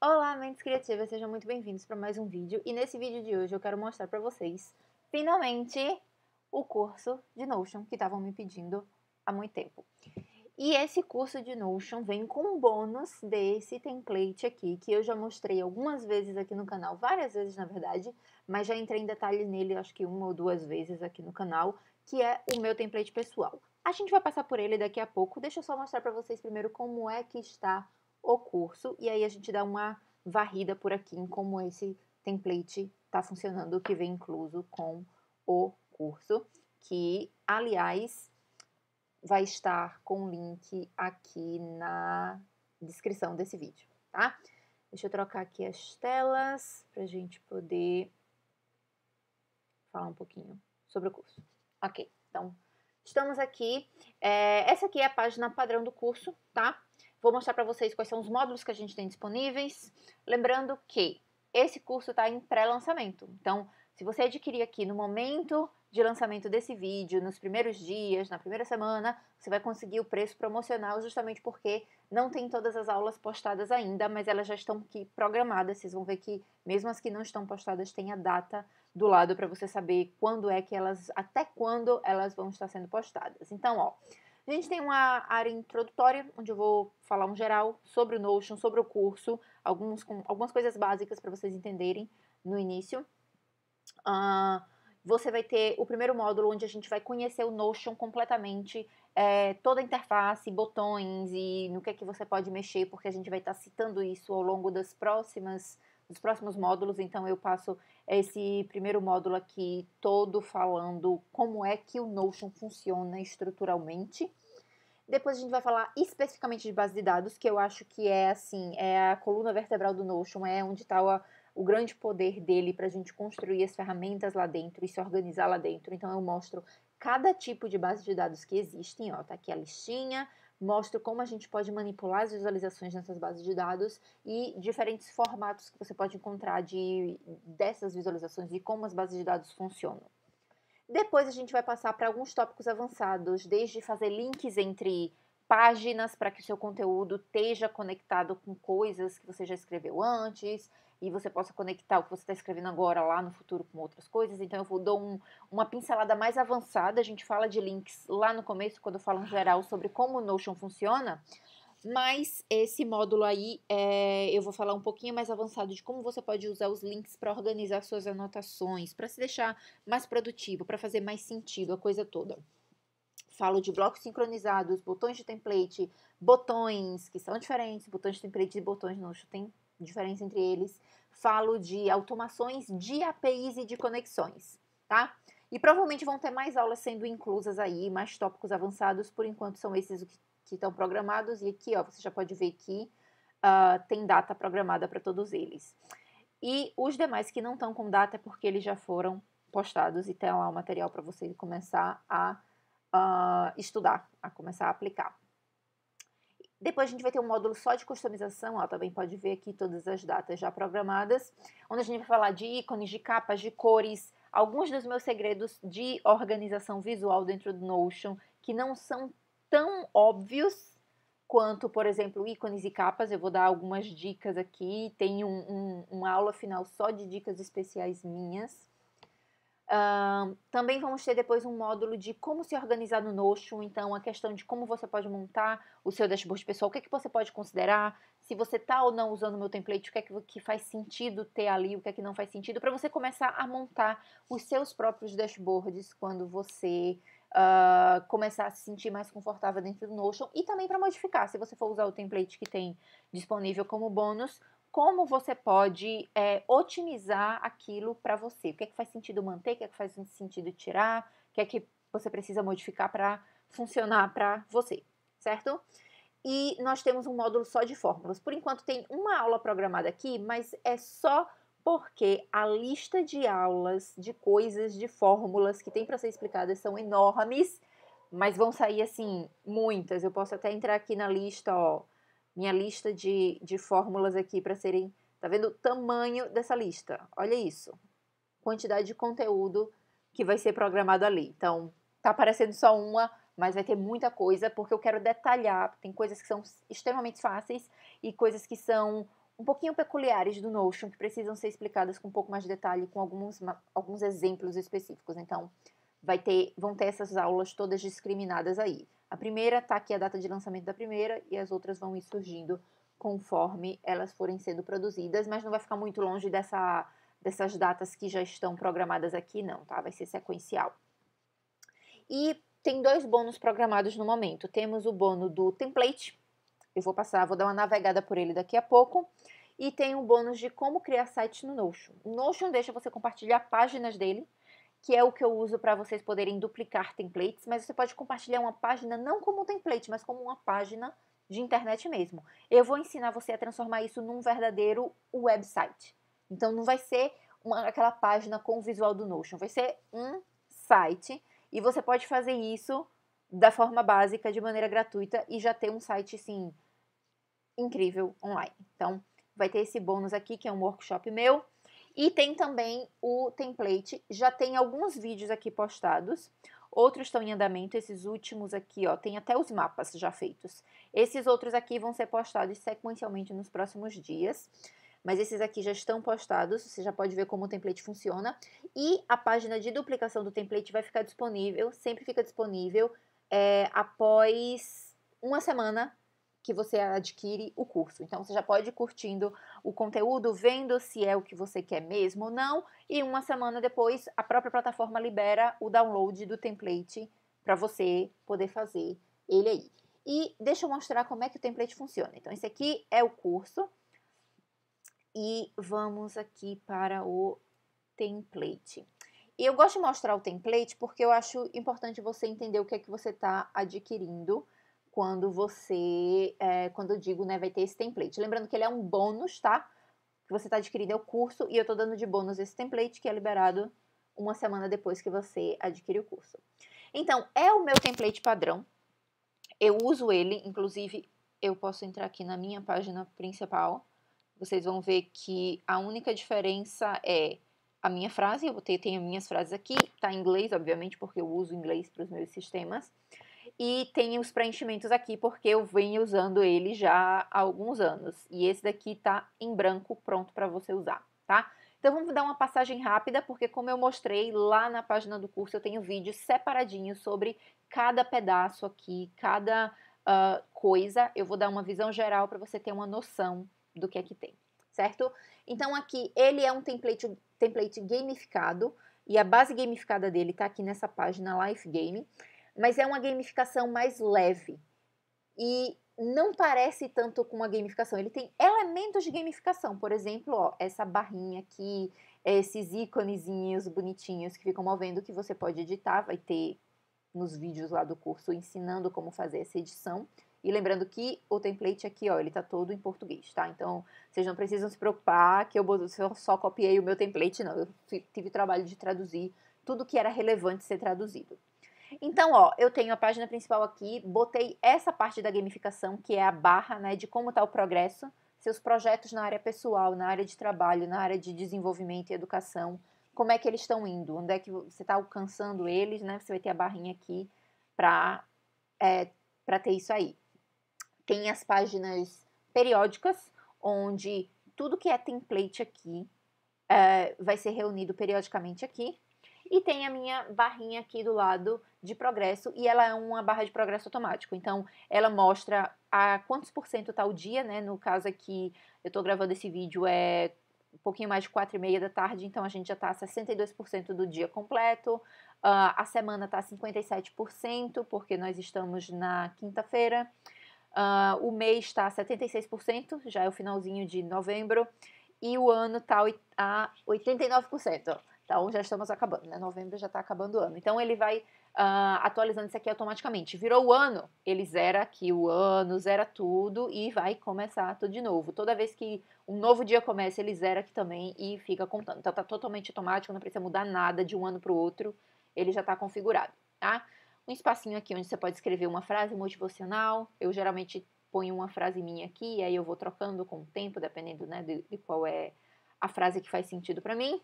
Olá, mentes criativas, sejam muito bem-vindos para mais um vídeo. E nesse vídeo de hoje eu quero mostrar para vocês, finalmente, o curso de Notion que estavam me pedindo há muito tempo. E esse curso de Notion vem com um bônus desse template aqui, que eu já mostrei algumas vezes aqui no canal, várias vezes na verdade, mas já entrei em detalhe nele acho que uma ou duas vezes aqui no canal, que é o meu template pessoal. A gente vai passar por ele daqui a pouco, deixa eu só mostrar para vocês primeiro como é que está o curso e aí a gente dá uma varrida por aqui em como esse template está funcionando, que vem incluso com o curso, que, aliás, vai estar com o link aqui na descrição desse vídeo, tá? Deixa eu trocar aqui as telas para a gente poder falar um pouquinho sobre o curso. Ok, então estamos aqui. É, essa aqui é a página padrão do curso, tá? Vou mostrar para vocês quais são os módulos que a gente tem disponíveis. Lembrando que esse curso está em pré-lançamento. Então, se você adquirir aqui no momento de lançamento desse vídeo, nos primeiros dias, na primeira semana, você vai conseguir o preço promocional justamente porque não tem todas as aulas postadas ainda, mas elas já estão aqui programadas. Vocês vão ver que mesmo as que não estão postadas tem a data do lado para você saber quando é que elas, até quando elas vão estar sendo postadas. Então, ó, a gente tem uma área introdutória, onde eu vou falar um geral sobre o Notion, sobre o curso, alguns, algumas coisas básicas para vocês entenderem no início. Uh, você vai ter o primeiro módulo, onde a gente vai conhecer o Notion completamente, é, toda a interface, botões e no que é que você pode mexer, porque a gente vai estar tá citando isso ao longo das próximas dos próximos módulos, então eu passo esse primeiro módulo aqui todo falando como é que o Notion funciona estruturalmente. Depois a gente vai falar especificamente de base de dados, que eu acho que é assim, é a coluna vertebral do Notion, é onde está o, o grande poder dele para a gente construir as ferramentas lá dentro e se organizar lá dentro. Então eu mostro cada tipo de base de dados que existem, ó, tá aqui a listinha, mostro como a gente pode manipular as visualizações nessas bases de dados e diferentes formatos que você pode encontrar de dessas visualizações e como as bases de dados funcionam. Depois a gente vai passar para alguns tópicos avançados, desde fazer links entre páginas para que o seu conteúdo esteja conectado com coisas que você já escreveu antes e você possa conectar o que você está escrevendo agora lá no futuro com outras coisas. Então eu vou dar um, uma pincelada mais avançada. A gente fala de links lá no começo, quando eu falo em geral sobre como o Notion funciona. Mas esse módulo aí, é, eu vou falar um pouquinho mais avançado de como você pode usar os links para organizar suas anotações, para se deixar mais produtivo, para fazer mais sentido a coisa toda. Falo de blocos sincronizados, botões de template, botões que são diferentes, botões de template e botões não tem diferença entre eles. Falo de automações, de APIs e de conexões, tá? E provavelmente vão ter mais aulas sendo inclusas aí, mais tópicos avançados. Por enquanto, são esses que estão programados. E aqui, ó, você já pode ver que uh, tem data programada para todos eles. E os demais que não estão com data é porque eles já foram postados e tem lá o material para você começar a uh, estudar, a começar a aplicar. Depois a gente vai ter um módulo só de customização, ó, também pode ver aqui todas as datas já programadas, onde a gente vai falar de ícones, de capas, de cores, alguns dos meus segredos de organização visual dentro do Notion, que não são tão óbvios quanto, por exemplo, ícones e capas. Eu vou dar algumas dicas aqui. Tem um, um, uma aula final só de dicas especiais minhas. Uh, também vamos ter depois um módulo de como se organizar no Notion, então a questão de como você pode montar o seu dashboard pessoal, o que, é que você pode considerar, se você está ou não usando o meu template, o que é que, que faz sentido ter ali, o que é que não faz sentido, para você começar a montar os seus próprios dashboards quando você uh, começar a se sentir mais confortável dentro do Notion e também para modificar, se você for usar o template que tem disponível como bônus, como você pode é, otimizar aquilo para você. O que é que faz sentido manter, o que é que faz sentido tirar, o que é que você precisa modificar para funcionar para você, certo? E nós temos um módulo só de fórmulas. Por enquanto tem uma aula programada aqui, mas é só porque a lista de aulas, de coisas, de fórmulas que tem para ser explicadas são enormes, mas vão sair assim, muitas. Eu posso até entrar aqui na lista, ó, minha lista de, de fórmulas aqui para serem. Tá vendo o tamanho dessa lista? Olha isso. Quantidade de conteúdo que vai ser programado ali. Então, tá aparecendo só uma, mas vai ter muita coisa, porque eu quero detalhar. Tem coisas que são extremamente fáceis e coisas que são um pouquinho peculiares do Notion, que precisam ser explicadas com um pouco mais de detalhe, com alguns, alguns exemplos específicos. Então, vai ter, vão ter essas aulas todas discriminadas aí. A primeira está aqui a data de lançamento da primeira e as outras vão ir surgindo conforme elas forem sendo produzidas, mas não vai ficar muito longe dessa, dessas datas que já estão programadas aqui, não, tá? Vai ser sequencial. E tem dois bônus programados no momento. Temos o bônus do template, eu vou passar, vou dar uma navegada por ele daqui a pouco. E tem um bônus de como criar site no Notion. O Notion deixa você compartilhar páginas dele, que é o que eu uso para vocês poderem duplicar templates, mas você pode compartilhar uma página não como um template, mas como uma página de internet mesmo. Eu vou ensinar você a transformar isso num verdadeiro website. Então não vai ser uma, aquela página com o visual do Notion, vai ser um site e você pode fazer isso da forma básica, de maneira gratuita e já ter um site sim incrível online. Então, vai ter esse bônus aqui, que é um workshop meu. E tem também o template, já tem alguns vídeos aqui postados, outros estão em andamento, esses últimos aqui, ó, tem até os mapas já feitos. Esses outros aqui vão ser postados sequencialmente nos próximos dias, mas esses aqui já estão postados, você já pode ver como o template funciona. E a página de duplicação do template vai ficar disponível, sempre fica disponível, é, após uma semana que você adquire o curso. Então você já pode ir curtindo o conteúdo, vendo se é o que você quer mesmo ou não, e uma semana depois a própria plataforma libera o download do template para você poder fazer ele aí. E deixa eu mostrar como é que o template funciona. Então esse aqui é o curso e vamos aqui para o template. E eu gosto de mostrar o template porque eu acho importante você entender o que é que você está adquirindo quando você, é, quando eu digo, né, vai ter esse template. Lembrando que ele é um bônus, tá? Que você está adquirindo é o curso e eu estou dando de bônus esse template que é liberado uma semana depois que você adquire o curso. Então, é o meu template padrão. Eu uso ele, inclusive, eu posso entrar aqui na minha página principal. Vocês vão ver que a única diferença é a minha frase, eu tenho minhas frases aqui, tá em inglês, obviamente, porque eu uso inglês para os meus sistemas. E tem os preenchimentos aqui porque eu venho usando ele já há alguns anos. E esse daqui tá em branco, pronto para você usar, tá? Então vamos dar uma passagem rápida, porque como eu mostrei lá na página do curso, eu tenho vídeos separadinhos sobre cada pedaço aqui, cada uh, coisa. Eu vou dar uma visão geral para você ter uma noção do que é que tem, certo? Então aqui ele é um template, template gamificado e a base gamificada dele tá aqui nessa página Life Game mas é uma gamificação mais leve e não parece tanto com uma gamificação. Ele tem elementos de gamificação, por exemplo, ó, essa barrinha aqui, esses íconezinhos bonitinhos que ficam movendo que você pode editar, vai ter nos vídeos lá do curso ensinando como fazer essa edição. E lembrando que o template aqui, ó, ele tá todo em português, tá? Então, vocês não precisam se preocupar que eu só copiei o meu template, não. Eu tive o trabalho de traduzir tudo que era relevante ser traduzido. Então, ó, eu tenho a página principal aqui, botei essa parte da gamificação, que é a barra, né, de como está o progresso, seus projetos na área pessoal, na área de trabalho, na área de desenvolvimento e educação, como é que eles estão indo, onde é que você está alcançando eles, né? Você vai ter a barrinha aqui para é, pra ter isso aí. Tem as páginas periódicas, onde tudo que é template aqui é, vai ser reunido periodicamente aqui, e tem a minha barrinha aqui do lado de progresso e ela é uma barra de progresso automático. Então, ela mostra a quantos por cento está o dia, né? No caso aqui, eu estou gravando esse vídeo é um pouquinho mais de 4 e meia da tarde, então a gente já está a 62% do dia completo. Uh, a semana está a 57%, porque nós estamos na quinta-feira. Uh, o mês está a 76%, já é o finalzinho de novembro. E o ano está a 89%. Então já estamos acabando, né? Novembro já está acabando o ano. Então ele vai uh, atualizando isso aqui automaticamente. Virou o ano, ele zera aqui o ano, zera tudo e vai começar tudo de novo. Toda vez que um novo dia começa, ele zera aqui também e fica contando. Então tá totalmente automático, não precisa mudar nada de um ano para o outro. Ele já está configurado, tá? Um espacinho aqui onde você pode escrever uma frase motivacional. Eu geralmente ponho uma frase minha aqui e aí eu vou trocando com o tempo, dependendo né, de, de qual é a frase que faz sentido para mim.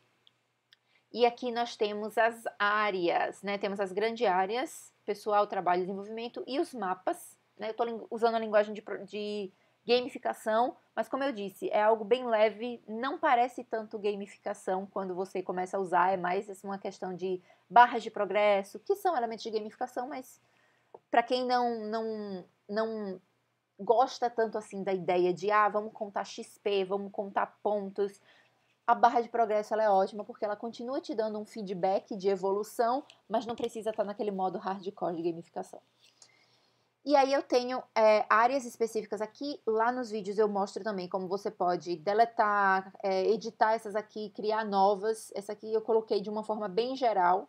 E aqui nós temos as áreas, né? Temos as grandes áreas, pessoal, trabalho, desenvolvimento e os mapas. Né? Eu estou usando a linguagem de, de gamificação, mas como eu disse, é algo bem leve, não parece tanto gamificação quando você começa a usar, é mais assim, uma questão de barras de progresso, que são elementos de gamificação, mas para quem não, não, não gosta tanto assim da ideia de ah, vamos contar XP, vamos contar pontos, a barra de progresso ela é ótima porque ela continua te dando um feedback de evolução, mas não precisa estar naquele modo hardcore de gamificação. E aí eu tenho é, áreas específicas aqui, lá nos vídeos eu mostro também como você pode deletar, é, editar essas aqui, criar novas. Essa aqui eu coloquei de uma forma bem geral,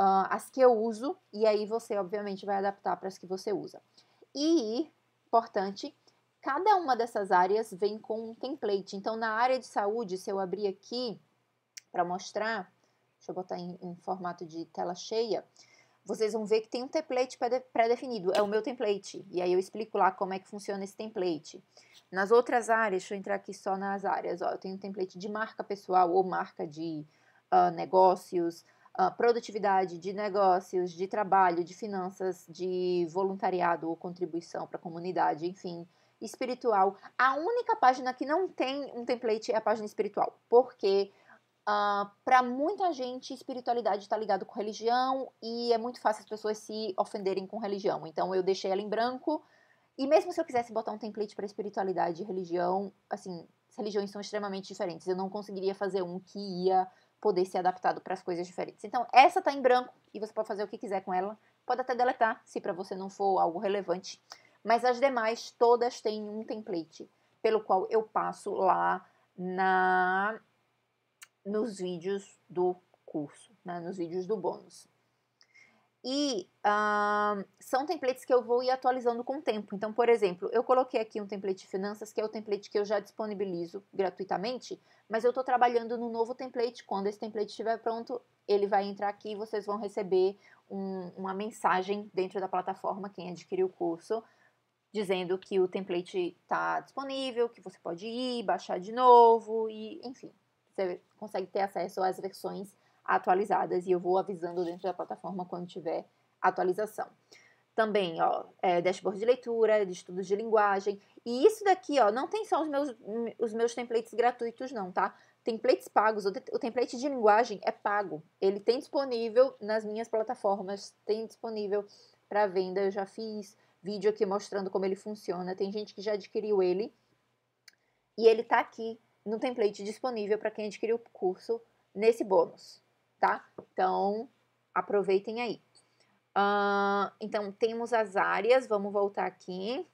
uh, as que eu uso, e aí você obviamente vai adaptar para as que você usa. E, importante, Cada uma dessas áreas vem com um template. Então, na área de saúde, se eu abrir aqui para mostrar, deixa eu botar em, em formato de tela cheia, vocês vão ver que tem um template pré-definido. É o meu template. E aí eu explico lá como é que funciona esse template. Nas outras áreas, deixa eu entrar aqui só nas áreas. Ó, eu tenho um template de marca pessoal ou marca de uh, negócios, uh, produtividade de negócios, de trabalho, de finanças, de voluntariado ou contribuição para a comunidade, enfim espiritual. A única página que não tem um template é a página espiritual, porque uh, ah, para muita gente espiritualidade está ligado com religião e é muito fácil as pessoas se ofenderem com religião. Então eu deixei ela em branco. E mesmo se eu quisesse botar um template para espiritualidade e religião, assim, as religiões são extremamente diferentes. Eu não conseguiria fazer um que ia poder ser adaptado para as coisas diferentes. Então, essa está em branco e você pode fazer o que quiser com ela. Pode até deletar, se para você não for algo relevante. Mas as demais todas têm um template pelo qual eu passo lá na nos vídeos do curso, né, nos vídeos do bônus. E uh, são templates que eu vou ir atualizando com o tempo. Então, por exemplo, eu coloquei aqui um template de finanças, que é o template que eu já disponibilizo gratuitamente, mas eu estou trabalhando no novo template. Quando esse template estiver pronto, ele vai entrar aqui e vocês vão receber um, uma mensagem dentro da plataforma, quem adquiriu o curso, dizendo que o template está disponível, que você pode ir, baixar de novo e, enfim, você consegue ter acesso às versões atualizadas e eu vou avisando dentro da plataforma quando tiver atualização. Também, ó, é, dashboard de leitura, de estudos de linguagem. E isso daqui, ó, não tem só os meus, os meus templates gratuitos, não, tá? Templates pagos, o, o template de linguagem é pago. Ele tem disponível nas minhas plataformas, tem disponível para venda, eu já fiz vídeo aqui mostrando como ele funciona. Tem gente que já adquiriu ele e ele tá aqui no template disponível para quem adquiriu o curso nesse bônus, tá? Então, aproveitem aí. Uh, então, temos as áreas, vamos voltar aqui.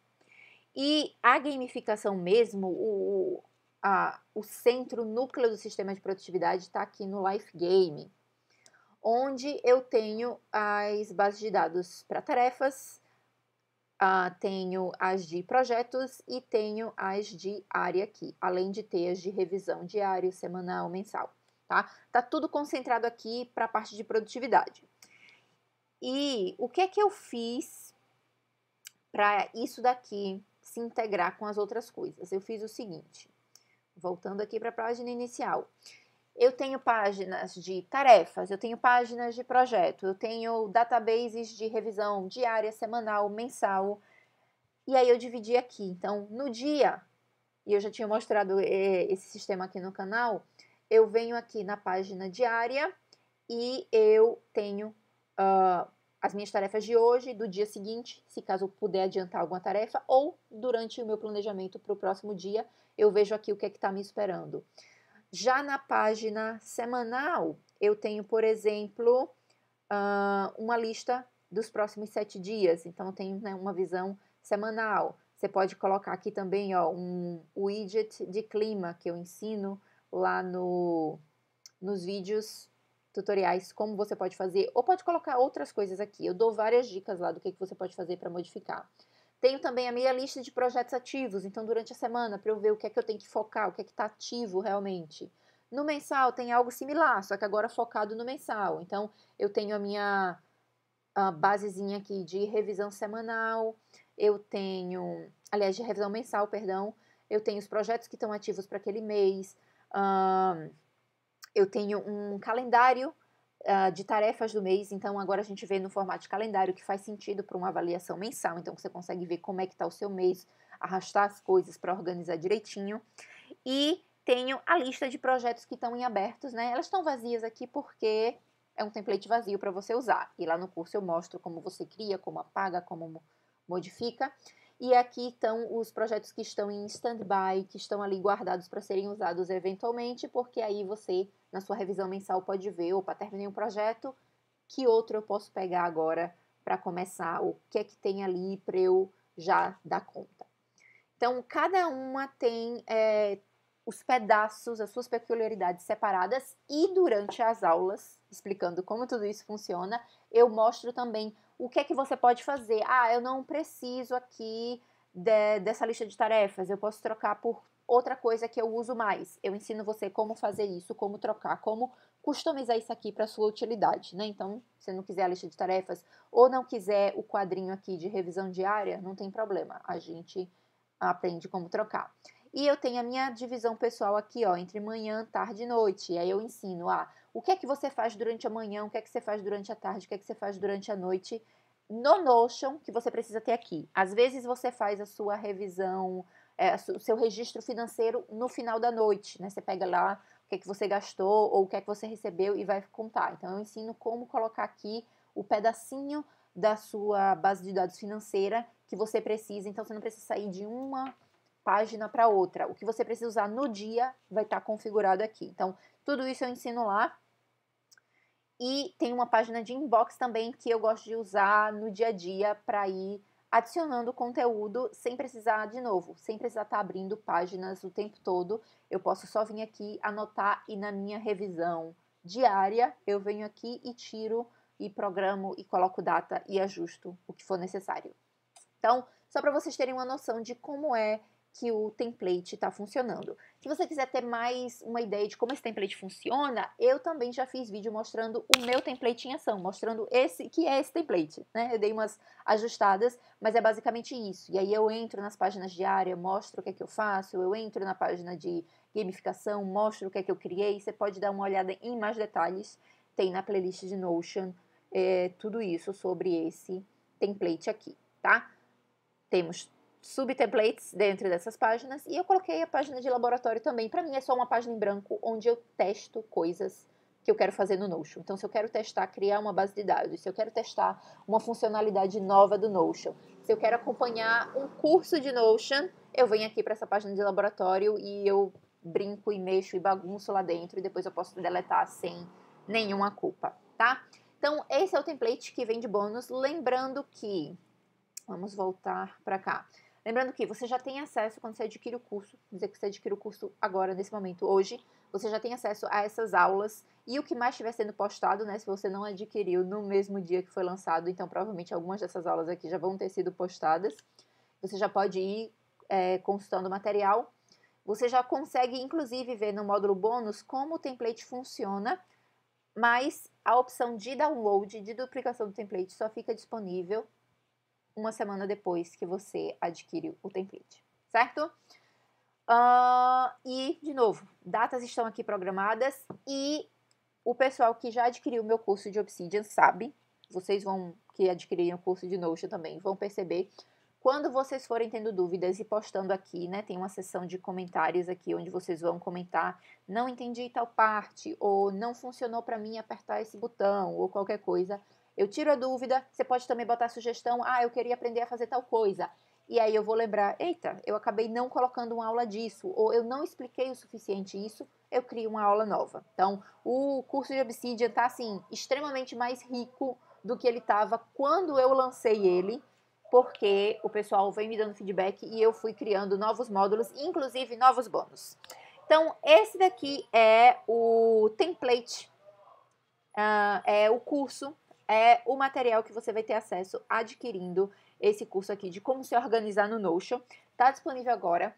E a gamificação mesmo, o, a, o centro, núcleo do sistema de produtividade está aqui no Life Game, onde eu tenho as bases de dados para tarefas, Uh, tenho as de projetos e tenho as de área aqui, além de ter as de revisão diário, semanal, mensal, tá? Tá tudo concentrado aqui para a parte de produtividade. E o que é que eu fiz para isso daqui se integrar com as outras coisas? Eu fiz o seguinte, voltando aqui para a página inicial. Eu tenho páginas de tarefas, eu tenho páginas de projeto, eu tenho databases de revisão diária, semanal, mensal. E aí eu dividi aqui. Então, no dia, e eu já tinha mostrado eh, esse sistema aqui no canal, eu venho aqui na página diária e eu tenho uh, as minhas tarefas de hoje, do dia seguinte, se caso eu puder adiantar alguma tarefa, ou durante o meu planejamento para o próximo dia, eu vejo aqui o que é que está me esperando. Já na página semanal, eu tenho, por exemplo, ah, uma lista dos próximos sete dias. Então, eu tenho né, uma visão semanal. Você pode colocar aqui também ó, um widget de clima que eu ensino lá no, nos vídeos tutoriais, como você pode fazer, ou pode colocar outras coisas aqui. Eu dou várias dicas lá do que você pode fazer para modificar. Tenho também a minha lista de projetos ativos, então durante a semana para eu ver o que é que eu tenho que focar, o que é que está ativo realmente. No mensal tem algo similar, só que agora focado no mensal. Então eu tenho a minha a basezinha aqui de revisão semanal, eu tenho, aliás, de revisão mensal, perdão, eu tenho os projetos que estão ativos para aquele mês, eu tenho um calendário uh, de tarefas do mês. Então, agora a gente vê no formato de calendário que faz sentido para uma avaliação mensal. Então, você consegue ver como é que está o seu mês, arrastar as coisas para organizar direitinho. E tenho a lista de projetos que estão em abertos, né? Elas estão vazias aqui porque é um template vazio para você usar. E lá no curso eu mostro como você cria, como apaga, como modifica. E aqui estão os projetos que estão em stand-by, que estão ali guardados para serem usados eventualmente, porque aí você, na sua revisão mensal, pode ver, opa, terminei um projeto, que outro eu posso pegar agora para começar? O que é que tem ali para eu já dar conta? Então, cada uma tem é, os pedaços, as suas peculiaridades separadas e durante as aulas, explicando como tudo isso funciona, eu mostro também o que é que você pode fazer. Ah, eu não preciso aqui de, dessa lista de tarefas, eu posso trocar por outra coisa que eu uso mais. Eu ensino você como fazer isso, como trocar, como customizar isso aqui para sua utilidade, né? Então, se não quiser a lista de tarefas ou não quiser o quadrinho aqui de revisão diária, não tem problema. A gente aprende como trocar. E eu tenho a minha divisão pessoal aqui, ó, entre manhã, tarde e noite. E aí eu ensino, ah, o que é que você faz durante a manhã, o que é que você faz durante a tarde, o que é que você faz durante a noite, no Notion que você precisa ter aqui. Às vezes você faz a sua revisão, é, o seu registro financeiro no final da noite, né? Você pega lá o que é que você gastou ou o que é que você recebeu e vai contar. Então eu ensino como colocar aqui o pedacinho da sua base de dados financeira que você precisa. Então você não precisa sair de uma página para outra. O que você precisa usar no dia vai estar tá configurado aqui. Então, tudo isso eu ensino lá. E tem uma página de inbox também que eu gosto de usar no dia a dia para ir adicionando conteúdo sem precisar, de novo, sem precisar estar tá abrindo páginas o tempo todo. Eu posso só vir aqui, anotar e na minha revisão diária eu venho aqui e tiro e programo e coloco data e ajusto o que for necessário. Então, só para vocês terem uma noção de como é que o template está funcionando. Se você quiser ter mais uma ideia de como esse template funciona, eu também já fiz vídeo mostrando o meu template em ação, mostrando esse que é esse template, né? Eu dei umas ajustadas, mas é basicamente isso. E aí eu entro nas páginas de área, mostro o que é que eu faço, eu entro na página de gamificação, mostro o que é que eu criei. Você pode dar uma olhada em mais detalhes, tem na playlist de Notion é, tudo isso sobre esse template aqui, tá? Temos subtemplates dentro dessas páginas e eu coloquei a página de laboratório também. Para mim é só uma página em branco onde eu testo coisas que eu quero fazer no Notion. Então, se eu quero testar criar uma base de dados, se eu quero testar uma funcionalidade nova do Notion, se eu quero acompanhar um curso de Notion, eu venho aqui para essa página de laboratório e eu brinco e mexo e bagunço lá dentro e depois eu posso deletar sem nenhuma culpa, tá? Então, esse é o template que vem de bônus, lembrando que vamos voltar para cá. Lembrando que você já tem acesso quando você adquire o curso, dizer que você adquire o curso agora, nesse momento, hoje, você já tem acesso a essas aulas e o que mais estiver sendo postado, né? Se você não adquiriu no mesmo dia que foi lançado, então provavelmente algumas dessas aulas aqui já vão ter sido postadas. Você já pode ir é, consultando o material. Você já consegue, inclusive, ver no módulo bônus como o template funciona, mas a opção de download, de duplicação do template, só fica disponível uma semana depois que você adquire o template, certo? Uh, e, de novo, datas estão aqui programadas e o pessoal que já adquiriu o meu curso de Obsidian sabe, vocês vão, que adquirirem o curso de Notion também, vão perceber. Quando vocês forem tendo dúvidas e postando aqui, né, tem uma seção de comentários aqui onde vocês vão comentar, não entendi tal parte, ou não funcionou para mim apertar esse botão, ou qualquer coisa eu tiro a dúvida, você pode também botar a sugestão, ah, eu queria aprender a fazer tal coisa. E aí eu vou lembrar, eita, eu acabei não colocando uma aula disso, ou eu não expliquei o suficiente isso, eu crio uma aula nova. Então, o curso de Obsidian está assim, extremamente mais rico do que ele estava quando eu lancei ele, porque o pessoal vem me dando feedback e eu fui criando novos módulos, inclusive novos bônus. Então, esse daqui é o template, uh, é o curso é o material que você vai ter acesso adquirindo esse curso aqui de como se organizar no Notion. Está disponível agora.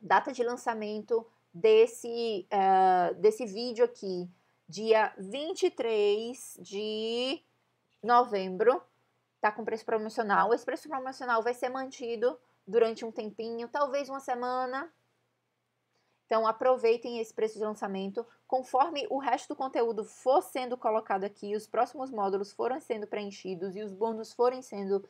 Data de lançamento desse, uh, desse vídeo aqui, dia 23 de novembro. está com preço promocional. Esse preço promocional vai ser mantido durante um tempinho, talvez uma semana, então aproveitem esse preço de lançamento. Conforme o resto do conteúdo for sendo colocado aqui, os próximos módulos forem sendo preenchidos e os bônus forem sendo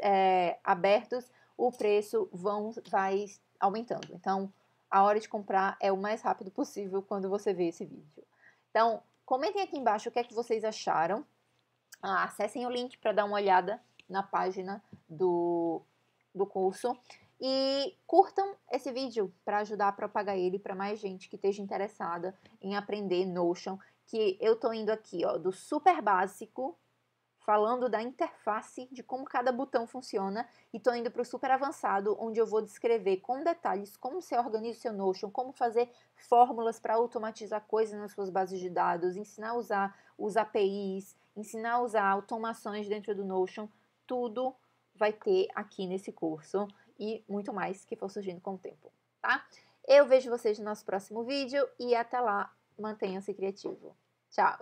é, abertos, o preço vão, vai aumentando. Então a hora de comprar é o mais rápido possível quando você vê esse vídeo. Então comentem aqui embaixo o que é que vocês acharam. Ah, acessem o link para dar uma olhada na página do, do curso. E curtam esse vídeo para ajudar a propagar ele para mais gente que esteja interessada em aprender Notion, que eu tô indo aqui, ó, do super básico, falando da interface, de como cada botão funciona, e tô indo para o super avançado, onde eu vou descrever com detalhes como você organiza o seu Notion, como fazer fórmulas para automatizar coisas nas suas bases de dados, ensinar a usar os APIs, ensinar a usar automações dentro do Notion, tudo vai ter aqui nesse curso e muito mais que for surgindo com o tempo, tá? Eu vejo vocês no nosso próximo vídeo e até lá, mantenha-se criativo. Tchau!